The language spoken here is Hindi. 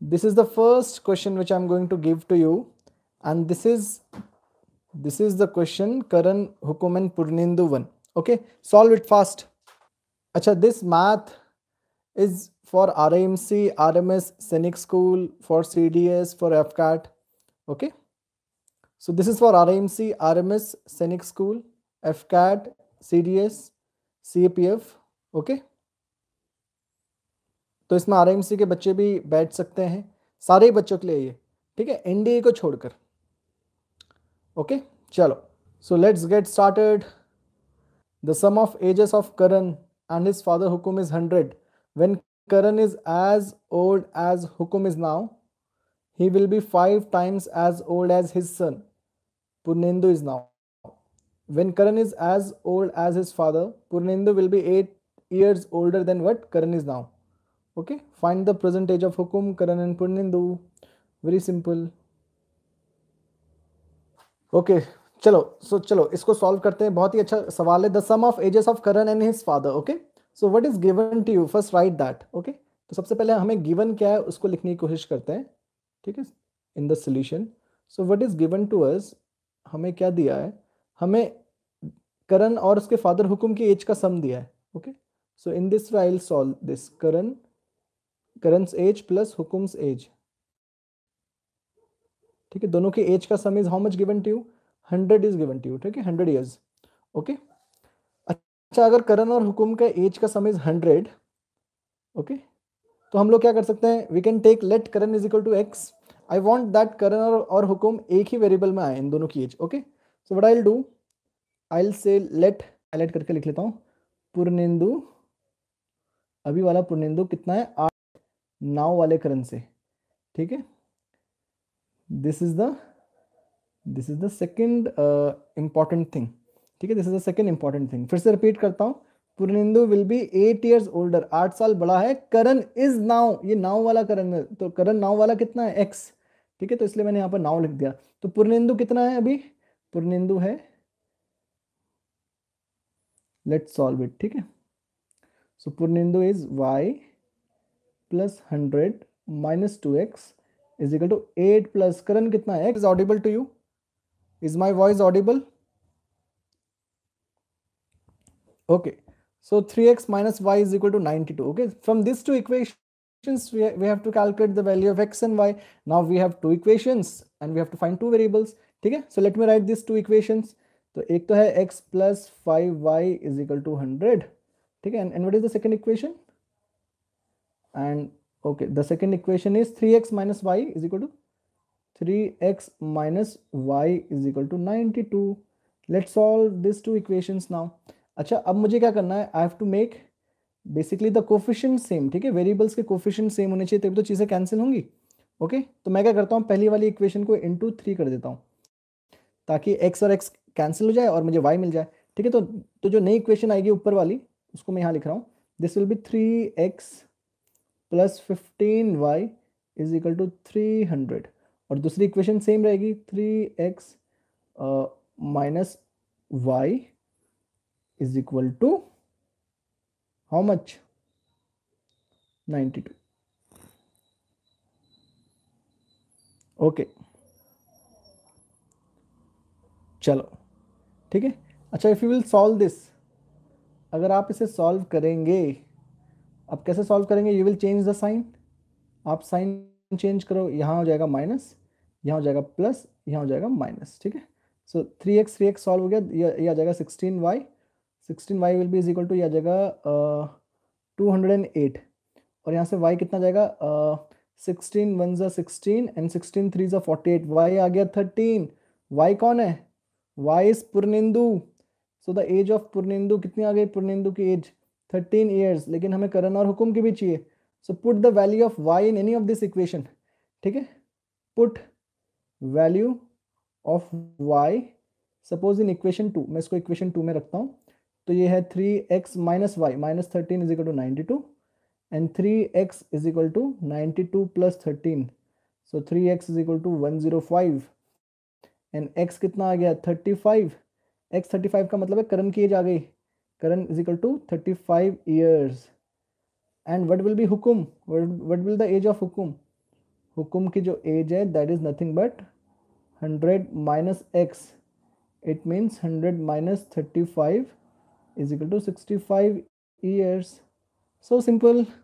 This is the first question which I'm going to give to you and this is this is the question Karan Hukum and Purnindu one. Okay, solve it fast. Acha, this math is for RIMC, RMS, Scenic School, for CDS, for FCAT. Okay. So this is for RIMC, RMS, Scenic School, FCAT, CDS, F okay तो इसमें आर के बच्चे भी बैठ सकते हैं सारे बच्चों के लिए ये ठीक है एनडीए को छोड़कर ओके okay? चलो so let's get started the sum of ages of Karan and his father Hukum is hundred when Karan is as old as Hukum is now he will be five times as old as his son Purnendu is now when Karan is as old as his father, Purnendu will be 8 years older than what Karan is now. Okay, find the present age of Hukum, Karan and Purnendu. Very simple. Okay, चलो सो so, चलो इसको सॉल्व करते हैं बहुत ही अच्छा सवाल है the sum of ages of Karan and his father okay so what is given to you first right that okay तो सबसे पहले हमें गिवन क्या है उसको लिखने की कोशिश करते हैं ठीक है in the solution so what is given to us हमें क्या दिया है हमें करण और उसके फादर हुकुम की एज का सम दिया है okay so in this while solve this Karan Karan's age plus Hukum's age ठीक है दोनों की एज का sum is how much given to you hundred is given to you ठीक है हंड्रेड इयर्स ओके अच्छा अगर करण और हुकुम का एज का सम इज हंड्रेड ओके तो हम लोग क्या कर सकते हैं we can take let Karan is equal to X I want that Karan और हुकुम एक ही वेरिएबल में आए इन दोनों की age okay okay? So what I do I say let highlight करके लिख लेता हूँ पुर्निंदु अभी वाला पुर्निंदु कितना है आठ नाव वाले करण से ठीक है this is the this is the second important thing ठीक है this is the second important thing फिर से रिपीट करता हूँ Purnendu will be eight years older आठ साल बड़ा है करण इज नाव ये नाव वाला करण तो करण नाव वाला कितना है एक्स ठीक है तो इसलिए मैंने यहाँ पर नाव लिख दिया तो पूर्णेंदु कितना है अभी पूर्णेंदु है लेट सॉल्व इट ठीक है so Purnendu is Y plus hundred minus two X is equal to eight plus Karan कितना है is audible to you is my voice audible okay so three x minus Y is equal to ninety two okay from this two equation we have to calculate the value of X and Y now we have two equations and we have to find two variables ठीक है so let me write this two equation तो एक तो है X plus five Y is equal to hundred ठीक है and what is the second equation and okay the second equation is three x minus Y is equal to three x minus Y is equal to ninety two let solve this two equation now अच्छा अब मुझे क्या करना है I have to make basically the coefficient same ठीक है वेरिएबल्स के कोफिशियंट सेम होने चाहिए तभी तो चीज़ें कैंसिल होंगी ओके okay? तो मैं क्या करता हूँ पहली वाली इक्वेशन को इंटू थ्री कर देता हूँ ताकि एक्स और एक्स कैंसिल हो जाए और मुझे वाई मिल जाए ठीक है तो तो जो नई इक्वेशन आएगी ऊपर वाली उसको मैं यहाँ लिख रहा हूँ this will be three X plus fifteen Y is equal to three hundred और दूसरी इक्वेशन सेम रहेगी three x minus Y is equal to how much ninety two okay चलो ठीक है अच्छा if you will solve this अगर आप इसे सॉल्व करेंगे अब कैसे सॉल्व करेंगे you will change the sign आप साइन चेंज करो यहाँ हो जाएगा माइनस यहाँ हो जाएगा प्लस यहाँ हो जाएगा माइनस ठीक है so three X three X solve हो गया ये आ जाएगा sixteen Y sixteen Y will be is equal to ये आ जाएगा टू हंड्रेड एंड एट और यहाँ से वाई कितना जाएगा सिक्सटीन वन ज़ा सिक्सटीन एंड सिक्सटीन थ्री ज़ा फोर्टी एट वाई आ गया थर्टीन वाई कौन है Y is Purnendu so the age of Purnendu कितनी आ गई पुरनिंदू की एज थर्टीन ईयर्स लेकिन हमें करण और हुकुम की भी चाहिए so put the value of Y in any of this equation ठीक है put value of Y suppose in equation two मैं इसको इक्वेशन टू में रखता हूँ तो ये है three x minus y minus thirteen is equal to ninety two and three x is equal to ninety two plus thirteen so three x is equal to one zero five and x कितना आ गया thirty five x thirty five का मतलब है करण की एज आ गई Karan is equal to thirty five years and what will be Hukum what will the age of हुकुम हुकुम की जो एज है that is nothing but hundred minus x it means hundred minus thirty five is equal to sixty five years so simple